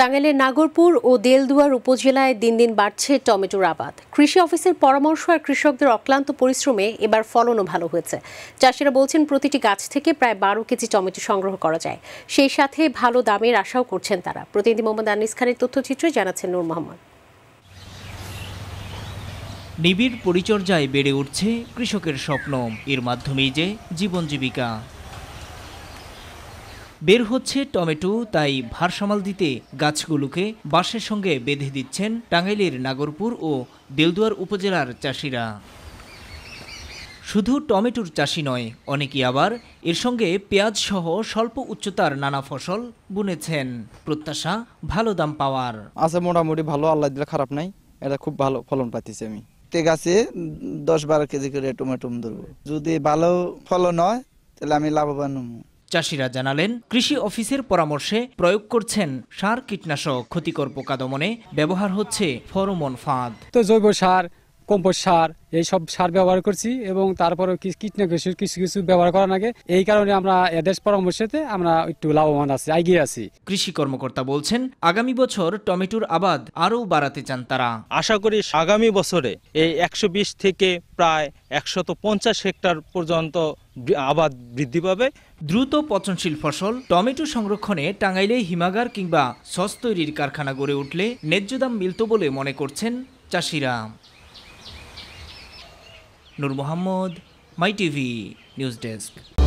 টাঙ্গাইলের নাগরপুর ও দেলদুয়ার উপজেলায় দিন দিন বাড়ছে টমেটোর আবাদ কৃষি অফিসের পরামর্শ আর কৃষকদের অক্লান্ত পরিশ্রমে এবার ফলনও ভালো হয়েছে চাষিরা বলছেন প্রতিটি গাছ থেকে প্রায় বারো কেজি টমেটো সংগ্রহ করা যায় সেই সাথে ভালো দামের আশাও করছেন তারা প্রতিনিধি মোহাম্মদ আনিস খানের তথ্যচিত্র জানাচ্ছেন নূর মোহাম্মদ নিবিড় পরিচর্যায় বেড়ে উঠছে কৃষকের স্বপ্ন এর মাধ্যমেই যে জীবন জীবিকা বের হচ্ছে টমেটো তাই ভারসামাল দিতে গাছগুলোকে বাঁশের সঙ্গে বেঁধে দিচ্ছেন টাঙ্গাইলের নাগরপুর ও দেলদুয়ার উপজেলার চাষিরা শুধু টমেটোর চাষি নয় অনেকেই আবার এর সঙ্গে পেঁয়াজ সহ স্বল্প উচ্চতার নানা ফসল বুনেছেন প্রত্যাশা ভালো দাম পাওয়ার আছে মোটামুটি ভালো আল্লাহ দিলে খারাপ নাই এটা খুব ভালো ফলন পাইতেছি আমি প্রত্যেক গাছে দশ বারো কেজি করে টমেটো ধরবো যদি ভালো ফলন হয় তাহলে আমি লাভবান হবো চাষিরা জানালেন কৃষি অফিসের পরামর্শে প্রয়োগ করছেন সার কীটনাশক ক্ষতিকর পোকা দমনে ব্যবহার হচ্ছে ফরমন ফাঁদ তো জৈব সার কম্পোস্ট সার এই সব সার ব্যবহার করছি এবং তারপরে কীটনাশক কিছু কিছু ব্যবহার করার আগে এই কারণে আমরা এদের পরামর্শতে আমরা একটু লাভবান আছি এগিয়ে আছি কৃষি কর্মকর্তা বলছেন আগামী বছর টমেটোর আবাদ আরও বাড়াতে চান তারা আশা করি আগামী বছরে এই একশো থেকে প্রায় একশত পঞ্চাশ হেক্টর পর্যন্ত আবাদ বৃদ্ধি পাবে দ্রুত পচনশীল ফসল টমেটো সংরক্ষণে টাঙ্গাইলে হিমাগার কিংবা সস তৈরির কারখানা গড়ে উঠলে ন্যায্য দাম মিলত বলে মনে করছেন চাষিরা Noor Mohammad my TV news desk